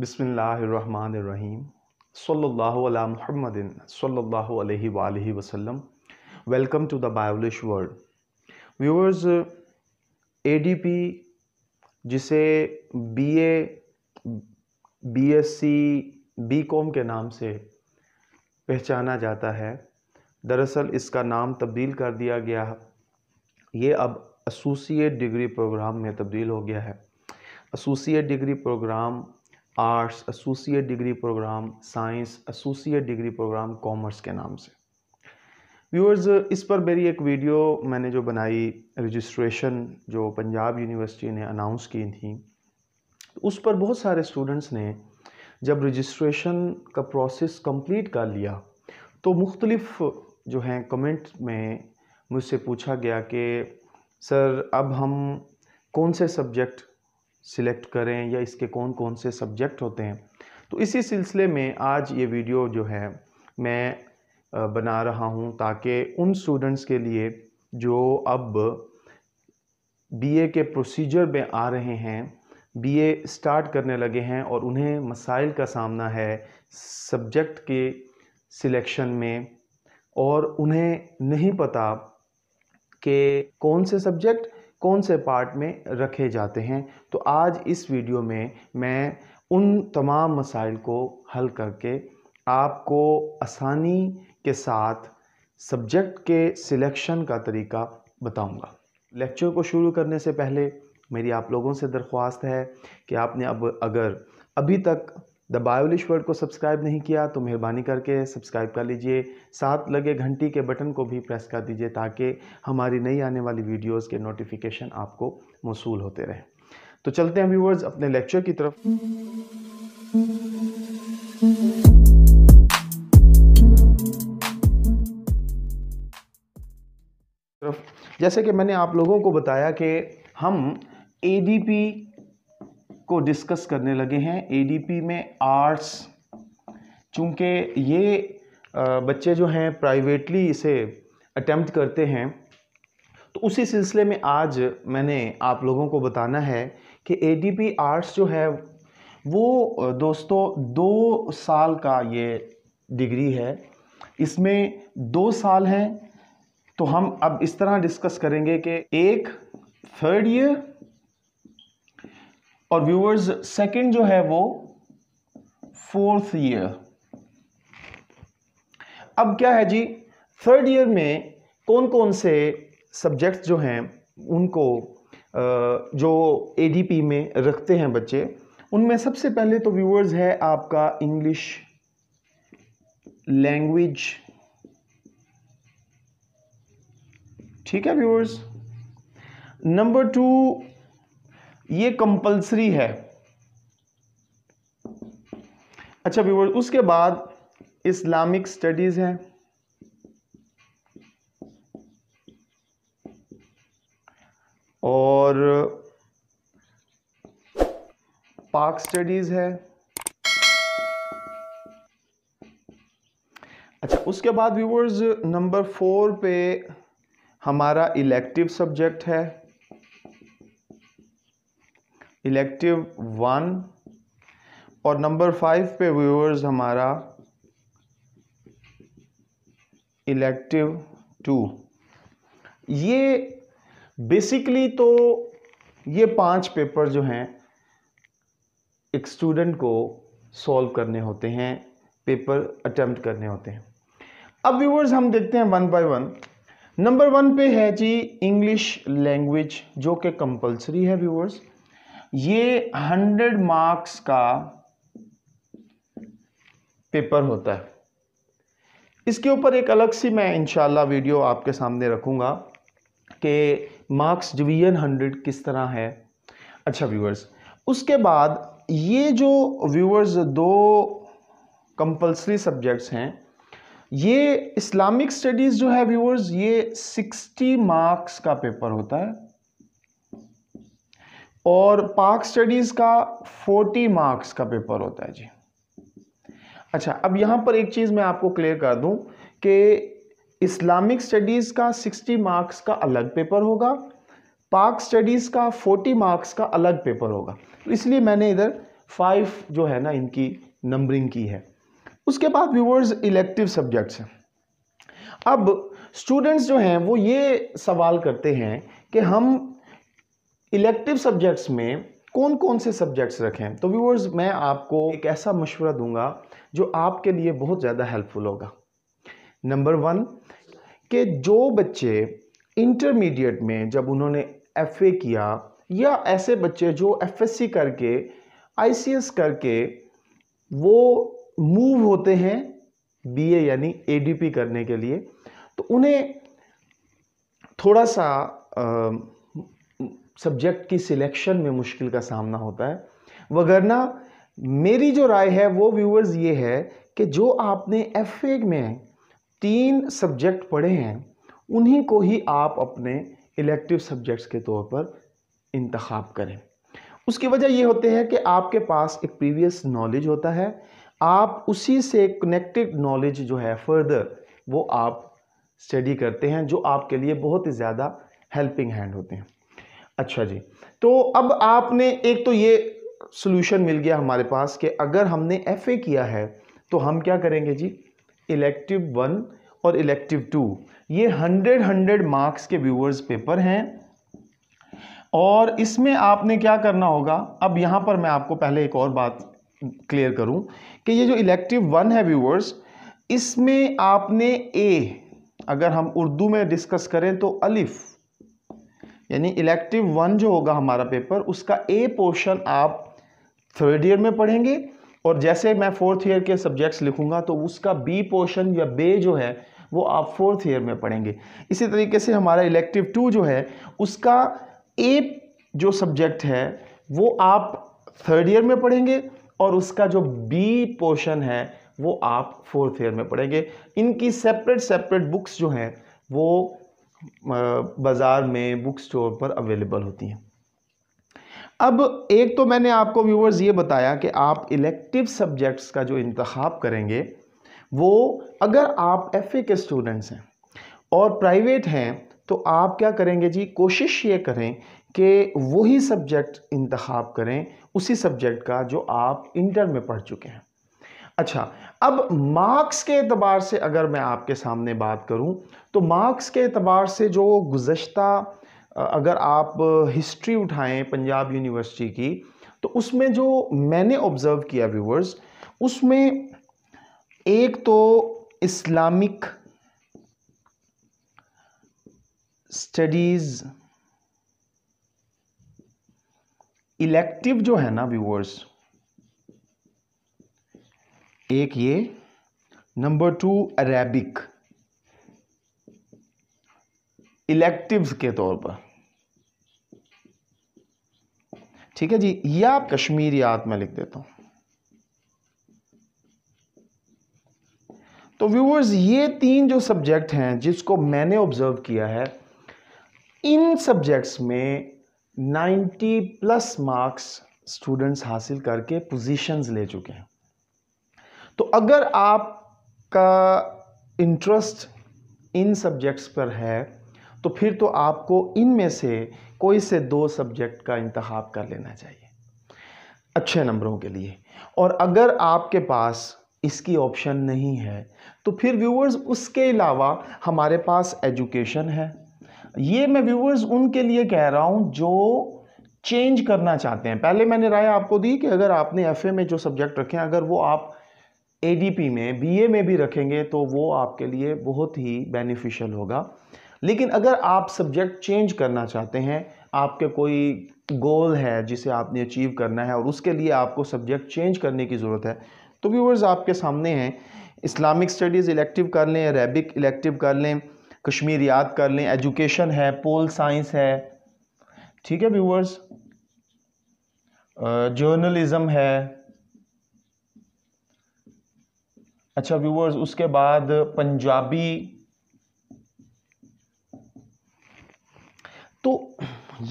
बिसमीम सल्ला महमदिन सल्ला वसम welcome to the Biolish world viewers P जिसे B S C B com के नाम से पहचाना जाता है दरअसल इसका नाम तब्दील कर दिया गया ये अब एसोसिएट डिग्री प्रोग्राम में तब्दील हो गया है associate degree program arts associate degree program science associate degree program commerce के नाम से व्यूअर्स इस पर मेरी एक वीडियो मैंने जो बनाई रजिस्ट्रेशन जो पंजाब यूनिवर्सिटी ने अनाउंस की थी उस पर बहुत सारे स्टूडेंट्स ने जब रजिस्ट्रेशन का प्रोसेस कंप्लीट कर लिया तो मुख्तलिफ जो हैं कमेंट में मुझसे पूछा गया कि सर अब हम कौन से सब्जेक्ट सिलेक्ट करें या इसके कौन कौन से सब्जेक्ट होते हैं तो इसी सिलसिले में आज ये वीडियो जो है मैं बना रहा हूँ ताकि उन स्टूडेंट्स के लिए जो अब बीए के प्रोसीजर में आ रहे हैं बीए स्टार्ट करने लगे हैं और उन्हें मसाइल का सामना है सब्जेक्ट के सिलेक्शन में और उन्हें नहीं पता कि कौन से सब्जेक्ट कौन से पार्ट में रखे जाते हैं तो आज इस वीडियो में मैं उन तमाम मसाइल को हल करके आपको आसानी के साथ सब्जेक्ट के सिलेक्शन का तरीका बताऊंगा लेक्चर को शुरू करने से पहले मेरी आप लोगों से दरख्वास्त है कि आपने अब अगर अभी तक द बायोलिश वर्ल्ड को सब्सक्राइब नहीं किया तो मेहरबानी करके सब्सक्राइब कर लीजिए साथ लगे घंटी के बटन को भी प्रेस कर दीजिए ताकि हमारी नई आने वाली वीडियोस के नोटिफिकेशन आपको मौसू होते रहे तो चलते हैं व्यूवर्स अपने लेक्चर की तरफ जैसे कि मैंने आप लोगों को बताया कि हम ए को डिस्कस करने लगे हैं एडीपी में आर्ट्स चूँकि ये बच्चे जो हैं प्राइवेटली इसे अटैम्प्ट करते हैं तो उसी सिलसिले में आज मैंने आप लोगों को बताना है कि ए डी पी आर्ट्स जो है वो दोस्तों दो साल का ये डिग्री है इसमें दो साल हैं तो हम अब इस तरह डिस्कस करेंगे कि एक थर्ड ईयर और व्यूवर्स सेकंड जो है वो फोर्थ ईयर अब क्या है जी थर्ड ईयर में कौन कौन से सब्जेक्ट्स जो हैं उनको जो एडीपी में रखते हैं बच्चे उनमें सबसे पहले तो व्यूअर्स है आपका इंग्लिश लैंग्वेज ठीक है व्यूअर्स नंबर टू ये कंपलसरी है अच्छा व्यूवर उसके बाद इस्लामिक स्टडीज़ है और पाक स्टडीज़ है अच्छा उसके बाद व्यूवर्स नंबर फोर पे हमारा इलेक्टिव सब्जेक्ट है इलेक्टिव वन और नंबर फाइव पे व्यूअर्स हमारा इलेक्टिव टू ये बेसिकली तो ये पांच पेपर जो हैं एक स्टूडेंट को सॉल्व करने होते हैं पेपर अटैम्प्ट करने होते हैं अब व्यूवर्स हम देखते हैं one by one number one पे है जी इंग्लिश लैंग्वेज जो कि कंपलसरी है व्यूवर्स ये हंड्रेड मार्क्स का पेपर होता है इसके ऊपर एक अलग सी मैं इनशाला वीडियो आपके सामने रखूँगा कि मार्क्स डिवीजन हंड्रेड किस तरह है अच्छा व्यूअर्स उसके बाद ये जो व्यूअर्स दो कंपलसरी सब्जेक्ट्स हैं ये इस्लामिक स्टडीज़ जो है व्यूअर्स ये सिक्सटी मार्क्स का पेपर होता है और पार्क स्टडीज़ का 40 मार्क्स का पेपर होता है जी अच्छा अब यहाँ पर एक चीज़ मैं आपको क्लियर कर दूँ कि इस्लामिक स्टडीज़ का 60 मार्क्स का अलग पेपर होगा पार्क स्टडीज़ का 40 मार्क्स का अलग पेपर होगा तो इसलिए मैंने इधर फाइव जो है ना इनकी नंबरिंग की है उसके बाद व्यूवर्स इलेक्टिव सब्जेक्ट्स हैं अब स्टूडेंट्स जो हैं वो ये सवाल करते हैं कि हम इलेक्टिव सब्जेक्ट्स में कौन कौन से सब्जेक्ट्स रखें तो व्यूअर्स मैं आपको एक ऐसा मशवरा दूंगा जो आपके लिए बहुत ज़्यादा हेल्पफुल होगा नंबर वन कि जो बच्चे इंटरमीडिएट में जब उन्होंने एफ किया या ऐसे बच्चे जो एफ करके आई करके वो मूव होते हैं बीए यानी एडीपी करने के लिए तो उन्हें थोड़ा सा आ, सब्जेक्ट की सिलेक्शन में मुश्किल का सामना होता है वगरना मेरी जो राय है वो व्यूअर्स ये है कि जो आपने एफ में तीन सब्जेक्ट पढ़े हैं उन्हीं को ही आप अपने इलेक्टिव सब्जेक्ट्स के तौर पर इंतखब करें उसकी वजह ये होते हैं कि आपके पास एक प्रीवियस नॉलेज होता है आप उसी से कनेक्टेड नॉलेज जो है फर्दर वो आप स्टडी करते हैं जो आपके लिए बहुत ही ज़्यादा हेल्पिंग हैंड होते हैं अच्छा जी तो अब आपने एक तो ये सोल्यूशन मिल गया हमारे पास कि अगर हमने एफ ए किया है तो हम क्या करेंगे जी इलेक्टिव वन और इलेक्टिव टू ये हंड्रेड हंड्रेड मार्क्स के व्यूअर्स पेपर हैं और इसमें आपने क्या करना होगा अब यहाँ पर मैं आपको पहले एक और बात क्लियर करूँ कि ये जो इलेक्टिव वन है व्यूअर्स इसमें आपने ए अगर हम उर्दू में डिस्कस करें तो अलिफ़ यानी इलेक्टिव वन जो होगा हमारा पेपर उसका ए पोर्शन आप थर्ड ईयर में पढ़ेंगे और जैसे मैं फोर्थ ईयर के सब्जेक्ट्स लिखूंगा तो उसका बी पोर्शन या बे जो है वो आप फोर्थ ईयर में पढ़ेंगे इसी तरीके से हमारा इलेक्टिव टू जो है उसका ए जो सब्जेक्ट है वो आप थर्ड ईयर में पढ़ेंगे और उसका जो बी पोर्शन है वो आप फोर्थ ईयर में पढ़ेंगे इनकी सेपरेट सेपरेट बुक्स जो हैं वो बाज़ार में बुक स्टोर पर अवेलेबल होती हैं अब एक तो मैंने आपको व्यूवर्स ये बताया कि आप इलेक्टिव सब्जेक्ट्स का जो इंतखब करेंगे वो अगर आप एफ के स्टूडेंट्स हैं और प्राइवेट हैं तो आप क्या करेंगे जी कोशिश ये करें कि वही सब्जेक्ट इंतखब करें उसी सब्जेक्ट का जो आप इंटर में पढ़ चुके हैं अच्छा अब मार्क्स के अतबार से अगर मैं आपके सामने बात करूं तो मार्क्स के अतबार से जो गुज्त अगर आप हिस्ट्री उठाएं पंजाब यूनिवर्सिटी की तो उसमें जो मैंने ऑब्ज़र्व किया व्यूवर्स उसमें एक तो इस्लामिक स्टडीज़ इलेक्टिव जो है ना व्यूवर्स एक ये नंबर टू अरेबिक इलेक्टिव्स के तौर पर ठीक है जी ये आप याद में लिख देता हूं तो व्यूवर्स ये तीन जो सब्जेक्ट हैं जिसको मैंने ऑब्ज़र्व किया है इन सब्जेक्ट्स में 90 प्लस मार्क्स स्टूडेंट्स हासिल करके पोजीशंस ले चुके हैं तो अगर आपका इंटरेस्ट इन सब्जेक्ट्स पर है तो फिर तो आपको इनमें से कोई से दो सब्जेक्ट का इंतहाब कर लेना चाहिए अच्छे नंबरों के लिए और अगर आपके पास इसकी ऑप्शन नहीं है तो फिर व्यूवर्स उसके अलावा हमारे पास एजुकेशन है ये मैं व्यूवर्स उनके लिए कह रहा हूँ जो चेंज करना चाहते हैं पहले मैंने राय आपको दी कि अगर आपने एफ में जो सब्जेक्ट रखे हैं अगर वो आप एडीपी में बीए में भी रखेंगे तो वो आपके लिए बहुत ही बेनिफिशियल होगा लेकिन अगर आप सब्जेक्ट चेंज करना चाहते हैं आपके कोई गोल है जिसे आपने अचीव करना है और उसके लिए आपको सब्जेक्ट चेंज करने की ज़रूरत है तो व्यूवर्स आपके सामने हैं इस्लामिक स्टडीज़ इलेक्टिव कर लें अरेबिक इलेक्टिव कर लें कश्मीरियात कर लें एजुकेशन है पोल साइंस है ठीक है व्यूवर्स जर्नलिज़म है अच्छा व्यूवर्स उसके बाद पंजाबी तो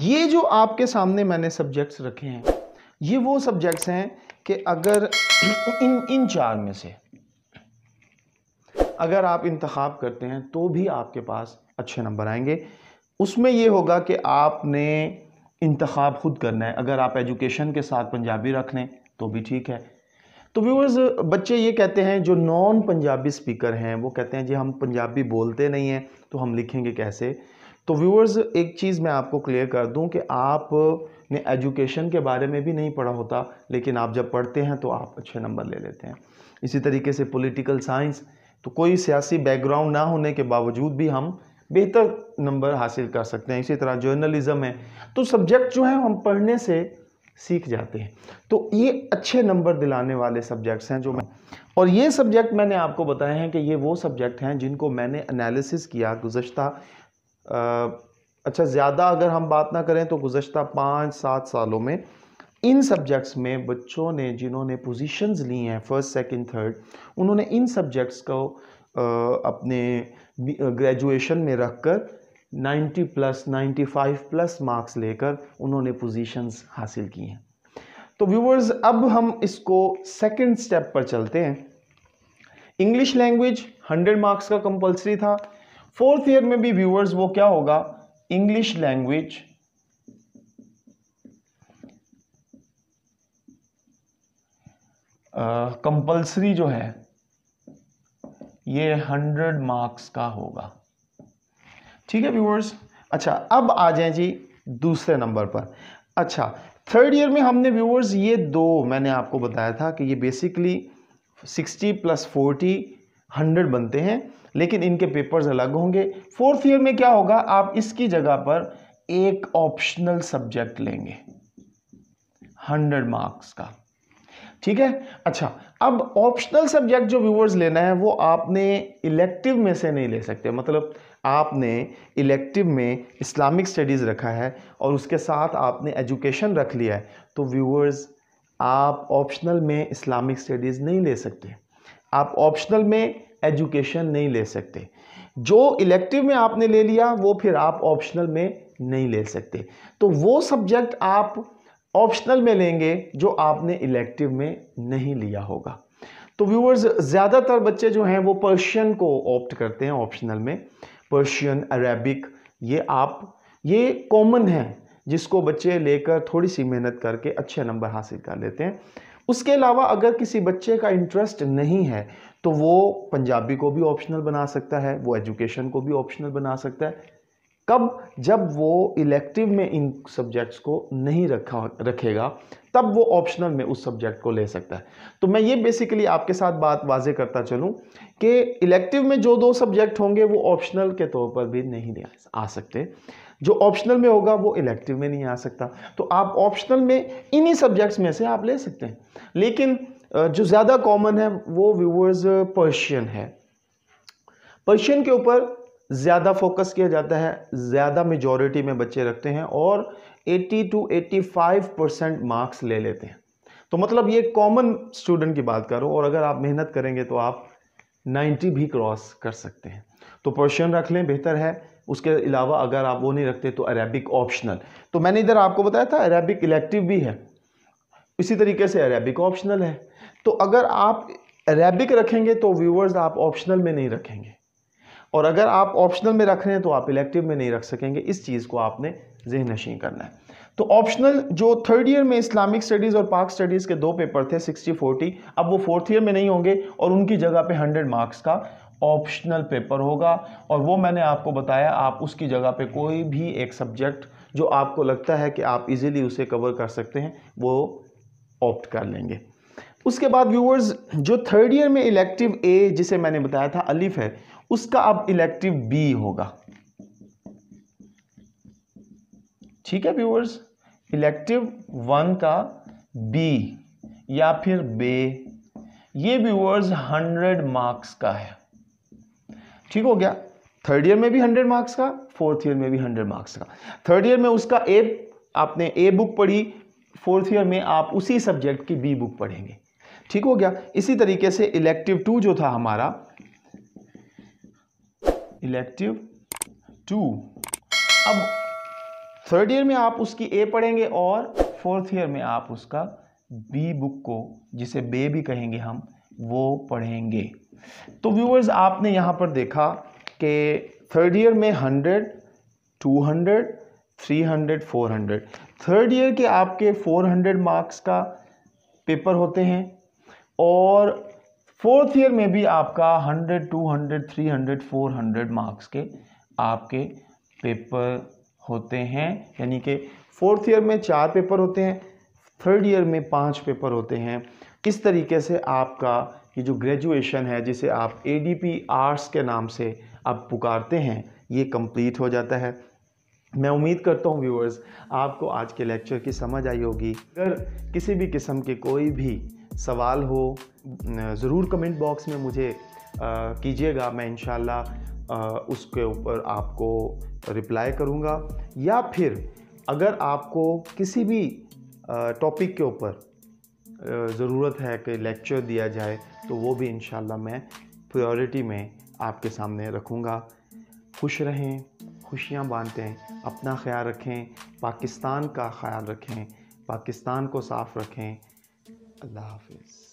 ये जो आपके सामने मैंने सब्जेक्ट्स रखे हैं ये वो सब्जेक्ट्स हैं कि अगर इन इन चार में से अगर आप इंतखब करते हैं तो भी आपके पास अच्छे नंबर आएंगे उसमें ये होगा कि आपने इंतखब खुद करना है अगर आप एजुकेशन के साथ पंजाबी रख लें तो भी ठीक है तो व्यूवर्स बच्चे ये कहते हैं जो नॉन पंजाबी स्पीकर हैं वो कहते हैं जी हम पंजाबी बोलते नहीं हैं तो हम लिखेंगे कैसे तो व्यूवर्स एक चीज़ मैं आपको क्लियर कर दूं कि आप ने एजुकेशन के बारे में भी नहीं पढ़ा होता लेकिन आप जब पढ़ते हैं तो आप अच्छे नंबर ले लेते हैं इसी तरीके से पॉलिटिकल साइंस तो कोई सियासी बैकग्राउंड ना होने के बावजूद भी हम बेहतर नंबर हासिल कर सकते हैं इसी तरह जर्नलिज़म है तो सब्जेक्ट जो है हम पढ़ने से सीख जाते हैं तो ये अच्छे नंबर दिलाने वाले सब्जेक्ट्स हैं जो मैं और ये सब्जेक्ट मैंने आपको बताए हैं कि ये वो सब्जेक्ट हैं जिनको मैंने एनालिसिस किया गुज्त अच्छा ज़्यादा अगर हम बात ना करें तो गुज्त पाँच सात सालों में इन सब्जेक्ट्स में बच्चों ने जिन्होंने पोजीशंस ली हैं फर्स्ट सेकंड थर्ड उन्होंने इन सब्जेक्ट्स को अपने ग्रेजुएशन में रखकर 90 प्लस 95 प्लस मार्क्स लेकर उन्होंने पोजीशंस हासिल की हैं तो व्यूवर्स अब हम इसको सेकंड स्टेप पर चलते हैं इंग्लिश लैंग्वेज 100 मार्क्स का कंपलसरी था फोर्थ ईयर में भी व्यूवर्स वो क्या होगा इंग्लिश लैंग्वेज कंपलसरी जो है ये 100 मार्क्स का होगा ठीक है व्यूवर्स अच्छा अब आ जाए जी दूसरे नंबर पर अच्छा थर्ड ईयर में हमने व्यूवर्स ये दो मैंने आपको बताया था कि ये basically sixty plus forty hundred बनते हैं लेकिन इनके पेपर्स अलग होंगे फोर्थ ईयर में क्या होगा आप इसकी जगह पर एक ऑप्शनल सब्जेक्ट लेंगे हंड्रेड मार्क्स का ठीक है अच्छा अब ऑप्शनल सब्जेक्ट जो व्यूवर्स लेना है वो आपने इलेक्टिव में से नहीं ले सकते मतलब आपने इलेक्टिव में इस्लामिक स्टडीज़ रखा है और उसके साथ आपने एजुकेशन रख लिया है तो व्यूअर्स आप ऑप्शनल में इस्लामिक स्टडीज़ नहीं ले सकते आप ऑप्शनल में एजुकेशन नहीं ले सकते जो इलेक्टिव में आपने ले लिया वो फिर आप ऑप्शनल में नहीं ले सकते तो वो सब्जेक्ट आप ऑप्शनल में लेंगे जो आपने इलेक्टिव में नहीं लिया होगा तो व्यूअर्स ज़्यादातर बच्चे जो हैं वो पर्शियन को ऑप्ट करते हैं ऑप्शनल में पर्शियन अरेबिक ये आप ये कॉमन है जिसको बच्चे लेकर थोड़ी सी मेहनत करके अच्छे नंबर हासिल कर लेते हैं उसके अलावा अगर किसी बच्चे का इंटरेस्ट नहीं है तो वो पंजाबी को भी ऑप्शनल बना सकता है वो एजुकेशन को भी ऑप्शनल बना सकता है कब जब वो इलेक्टिव में इन सब्जेक्ट्स को नहीं रखा रखेगा तब वो ऑप्शनल में उस सब्जेक्ट को ले सकता है तो मैं ये बेसिकली आपके साथ बात वाजे करता चलूँ कि इलेक्टिव में जो दो सब्जेक्ट होंगे वो ऑप्शनल के तौर पर भी नहीं आ सकते जो ऑप्शनल में होगा वो इलेक्टिव में नहीं आ सकता तो आप ऑप्शनल में इन्हीं सब्जेक्ट्स में से आप ले सकते हैं लेकिन जो ज़्यादा कॉमन है वो व्यूवर्स पर्शियन है पर्शियन के ऊपर ज़्यादा फोकस किया जाता है ज़्यादा मेजॉरिटी में बच्चे रखते हैं और 80 टू 85 परसेंट मार्क्स ले लेते हैं तो मतलब ये कॉमन स्टूडेंट की बात करूँ और अगर आप मेहनत करेंगे तो आप 90 भी क्रॉस कर सकते हैं तो पोर्शन रख लें बेहतर है उसके अलावा अगर आप वो नहीं रखते तो अरेबिक ऑप्शनल तो मैंने इधर आपको बताया था अरेबिक इलेक्टिव भी है इसी तरीके से अरेबिक ऑप्शनल है तो अगर आप अरेबिक रखेंगे तो व्यूवर्स आप ऑप्शनल में नहीं रखेंगे और अगर आप ऑप्शनल में रख रहे हैं तो आप इलेक्टिव में नहीं रख सकेंगे इस चीज़ को आपने जहन नशीन करना है तो ऑप्शनल जो थर्ड ईयर में इस्लामिक स्टडीज़ और पाक स्टडीज़ के दो पेपर थे सिक्सटी फोर्टी अब वो फोर्थ ईयर में नहीं होंगे और उनकी जगह पे हंड्रेड मार्क्स का ऑप्शनल पेपर होगा और वो मैंने आपको बताया आप उसकी जगह पे कोई भी एक सब्जेक्ट जो आपको लगता है कि आप इजीली उसे कवर कर सकते हैं वो ऑप्ट कर लेंगे उसके बाद व्यूवर्स जो थर्ड ईयर में इलेक्टिव ए जिसे मैंने बताया था अलिफ है उसका अब इलेक्टिव बी होगा ठीक है व्यूवर्स इलेक्टिव वन का बी या फिर बे ये व्यूवर्स हंड्रेड मार्क्स का है ठीक हो गया थर्ड ईयर में भी हंड्रेड मार्क्स का फोर्थ ईयर में भी हंड्रेड मार्क्स का थर्ड ईयर में उसका ए आपने ए बुक पढ़ी फोर्थ ईयर में आप उसी सब्जेक्ट की बी बुक पढ़ेंगे ठीक हो गया इसी तरीके से इलेक्टिव टू जो था हमारा इलेक्टिव टू अब थर्ड ईयर में आप उसकी ए पढ़ेंगे और फोर्थ ईयर में आप उसका बी बुक को जिसे बे भी कहेंगे हम वो पढ़ेंगे तो व्यूअर्स आपने यहां पर देखा कि थर्ड ईयर में hundred two hundred three hundred four hundred third year के आपके फोर हंड्रेड मार्क्स का पेपर होते हैं और फोर्थ ईयर में भी आपका 100, 200, 300, 400 मार्क्स के आपके पेपर होते हैं यानी कि फोर्थ ईयर में चार पेपर होते हैं थर्ड ईयर में पांच पेपर होते हैं इस तरीके से आपका ये जो ग्रेजुएशन है जिसे आप ए आर्ट्स के नाम से आप पुकारते हैं ये कंप्लीट हो जाता है मैं उम्मीद करता हूँ व्यूअर्स आपको आज के लेक्चर की समझ आई होगी अगर किसी भी किस्म के कोई भी सवाल हो ज़रूर कमेंट बॉक्स में मुझे कीजिएगा मैं इन उसके ऊपर आपको रिप्लाई करूँगा या फिर अगर आपको किसी भी टॉपिक के ऊपर ज़रूरत है कि लेक्चर दिया जाए तो वो भी इन मैं प्रायोरिटी में आपके सामने रखूँगा खुश रहें खुशियाँ बांटें अपना ख्याल रखें पाकिस्तान का ख्याल रखें पाकिस्तान को साफ़ रखें love is.